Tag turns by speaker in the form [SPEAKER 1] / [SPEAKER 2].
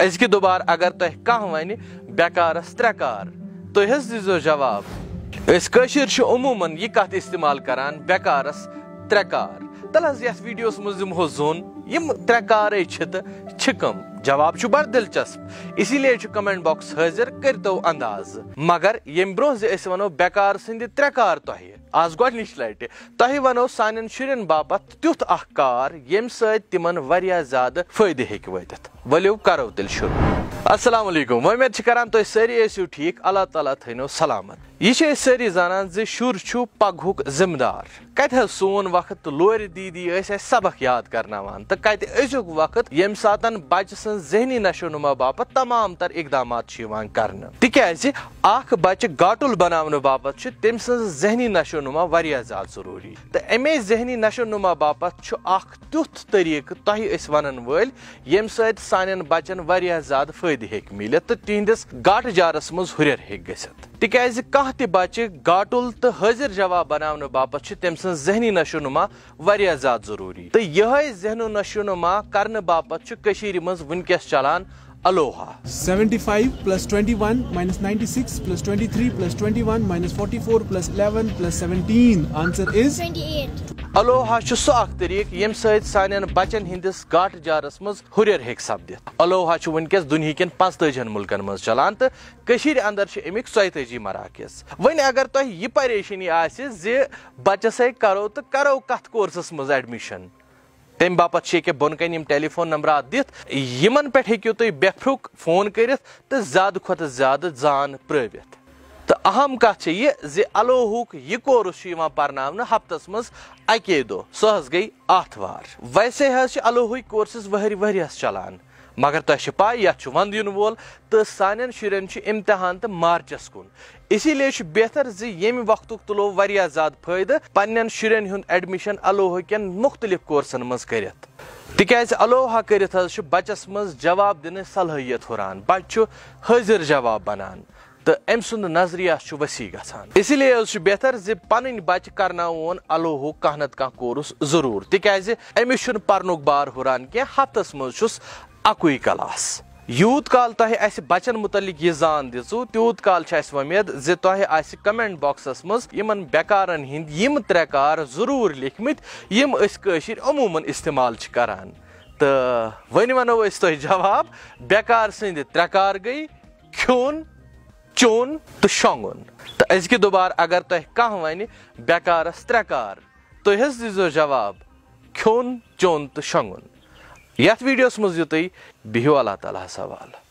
[SPEAKER 1] अजक दुबार अगर तह कहें बेकारस त्रे कार तुह दीजो जवाब अशूमन यह कत इस्तेमाल कर बेकारस त्रे कार तल वीडियोस मज दो जोन यम त्रे कार कम जवाब चु बड़ दिलचस्प इसलिए कमेंट बॉक्स हाजिर कर तो अंदाज मगर ये ब्रोह ब्रो वनो बेकार सदि त्रे कार तह आज गोडनिच लट तह वनो सान शुर्न बापत तुथ अ कार यम सत तिमन ज्यादा फायदे हेक व Valeu o Telchor. Aslam Mohammad करान तुम सारी ठीक अल्लाह ताला थो सलामत यह सारी जानान शुर पगह जमदार कत सोन वक्त तो लोर दीदी सबक याद करनावान तो कत वक्त यम सात बच सहनी नशो नुमा बाप तमाम तर इकदाम कर अख बच्चे गाटुल बनाने बाप तम नशो नुमा वह ज्यादा जरूरी तो अमे जहनी नशो नुमा बाप तुथ तरीक तुह वन वल सान बचन वह ज्यादा फायदे हेक मिलत तो तिंदस गाट जारस मज हुरर हेक गसत तिकाज कह त बच्चे गाटुल तो हाजिर जवाब बनाने बापत तम सहनी नशोनुमा वह ज्यादा जरूरी तो यह जहनो नशोनुमा कर बापत मज वस चलान अलोहा 75 plus 21 minus 96 plus 23 plus 21 minus 44 plus 11 plus 17 answer is 28 अलोहा सो तरीक यम सान बचन हंदिस गाट जारस मज हुर हे सपदित अलोहा वनकस दुनिया कन पंजतजन मुल्कन मज चलान तो कशर अंदर अमिक ژतजी मराकज वन अगर तुह तो यह परेशानी आचस है करो तो करो कत कोर्सस मज एडमिशन तम बाप के बोन कन टेलीफोन नंबर दिथ यमन पे हूँ तुम बेफरुक फोन कर ज्यादा खुद ज्यादा जान प्रवित तो अहम कह जि अलोहुक यह कोर्स पर्न हफ्त मज अके सह गई आथवार वैसे अलोह कोर्सेस वहर वहरियस चलान मगर तुम पाए ये वंद यून वोल तो सान शुन इम्तहान तो मार्चस कुन लिए बेहतर जम वक्त तुलो वह ज्यादा फायदे पन्न शुन एडमिशन अलोह कन मुख्तलिफ कोर्सन मज कर तिकाज अलोह कर बचस मज जवाब दिन सलाहियत हुरान बच हाजिर जवाब बनान तो अम सुंद नजरिया वसी ग इसलिए बेहतर जि पन बच करनावन अलोह कह नत कोर्स जरूर तिकाज अमिस पर्न बार हुरान कह हफ्तस मज अकु कलास यूत कल तह बचन मुतलिक यह जान दिजो तूत कल उम्मीद जे तह कमेंट बॉक्सस मन बेकार हिंद यम त्रे कार जरूर लिखमित यम अमूमन इस्तेमाल करान तो वन वनो जवाब बेकार सद त्रे कार गई खून चोन तो शोंगुन तो अजक दुबार अगर तुह तो कह वन बेकारस त्रे कार तुह तो दीजो जवाब खोन चोन तो शोंगुन यथ वीडियोस मज यु तु तो बिहू अल्लाह ताला सवाल